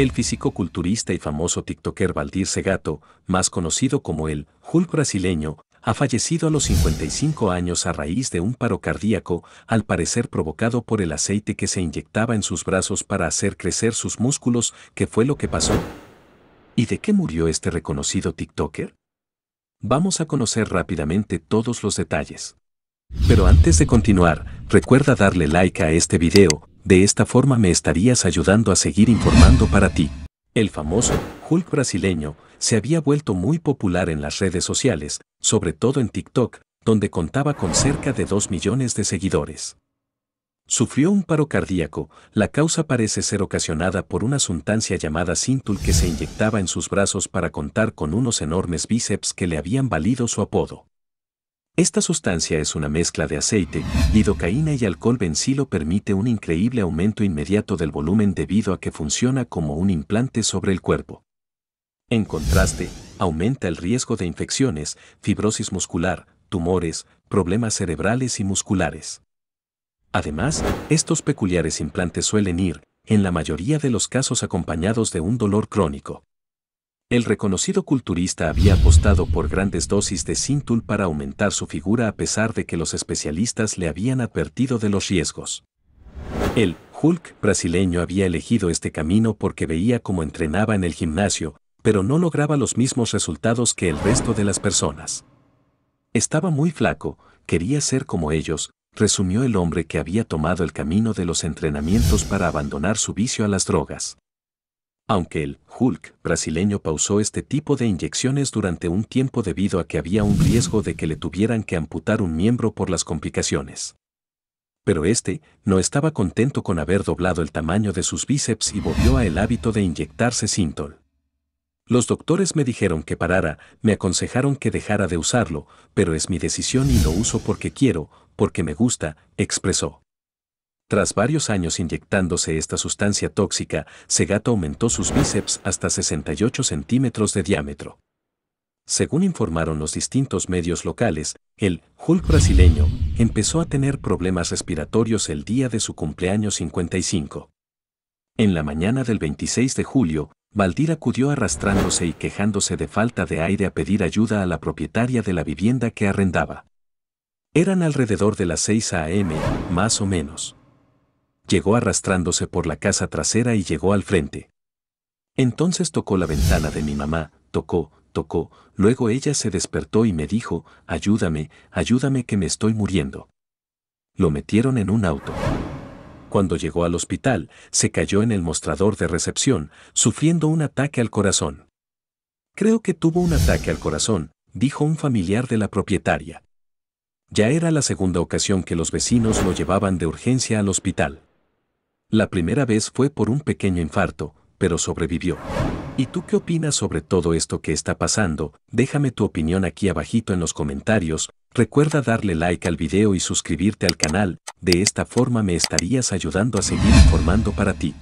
El físico culturista y famoso tiktoker Valdir Segato, más conocido como el Hulk brasileño, ha fallecido a los 55 años a raíz de un paro cardíaco, al parecer provocado por el aceite que se inyectaba en sus brazos para hacer crecer sus músculos, que fue lo que pasó. ¿Y de qué murió este reconocido TikToker? Vamos a conocer rápidamente todos los detalles. Pero antes de continuar, recuerda darle like a este video, de esta forma me estarías ayudando a seguir informando para ti. El famoso Hulk brasileño se había vuelto muy popular en las redes sociales, sobre todo en TikTok, donde contaba con cerca de 2 millones de seguidores. Sufrió un paro cardíaco, la causa parece ser ocasionada por una sustancia llamada Sintul que se inyectaba en sus brazos para contar con unos enormes bíceps que le habían valido su apodo. Esta sustancia es una mezcla de aceite, lidocaína y alcohol benzilo permite un increíble aumento inmediato del volumen debido a que funciona como un implante sobre el cuerpo. En contraste, aumenta el riesgo de infecciones, fibrosis muscular, tumores, problemas cerebrales y musculares. Además, estos peculiares implantes suelen ir, en la mayoría de los casos acompañados de un dolor crónico. El reconocido culturista había apostado por grandes dosis de Sintul para aumentar su figura a pesar de que los especialistas le habían advertido de los riesgos. El Hulk brasileño había elegido este camino porque veía cómo entrenaba en el gimnasio, pero no lograba los mismos resultados que el resto de las personas. Estaba muy flaco, quería ser como ellos, resumió el hombre que había tomado el camino de los entrenamientos para abandonar su vicio a las drogas. Aunque el Hulk brasileño pausó este tipo de inyecciones durante un tiempo debido a que había un riesgo de que le tuvieran que amputar un miembro por las complicaciones. Pero este no estaba contento con haber doblado el tamaño de sus bíceps y volvió a el hábito de inyectarse Sintol. Los doctores me dijeron que parara, me aconsejaron que dejara de usarlo, pero es mi decisión y lo uso porque quiero, porque me gusta, expresó. Tras varios años inyectándose esta sustancia tóxica, Segato aumentó sus bíceps hasta 68 centímetros de diámetro. Según informaron los distintos medios locales, el Hulk brasileño empezó a tener problemas respiratorios el día de su cumpleaños 55. En la mañana del 26 de julio, Valdir acudió arrastrándose y quejándose de falta de aire a pedir ayuda a la propietaria de la vivienda que arrendaba. Eran alrededor de las 6 a.m., más o menos llegó arrastrándose por la casa trasera y llegó al frente. Entonces tocó la ventana de mi mamá, tocó, tocó, luego ella se despertó y me dijo, ayúdame, ayúdame que me estoy muriendo. Lo metieron en un auto. Cuando llegó al hospital, se cayó en el mostrador de recepción, sufriendo un ataque al corazón. Creo que tuvo un ataque al corazón, dijo un familiar de la propietaria. Ya era la segunda ocasión que los vecinos lo llevaban de urgencia al hospital. La primera vez fue por un pequeño infarto, pero sobrevivió. ¿Y tú qué opinas sobre todo esto que está pasando? Déjame tu opinión aquí abajito en los comentarios, recuerda darle like al video y suscribirte al canal, de esta forma me estarías ayudando a seguir informando para ti.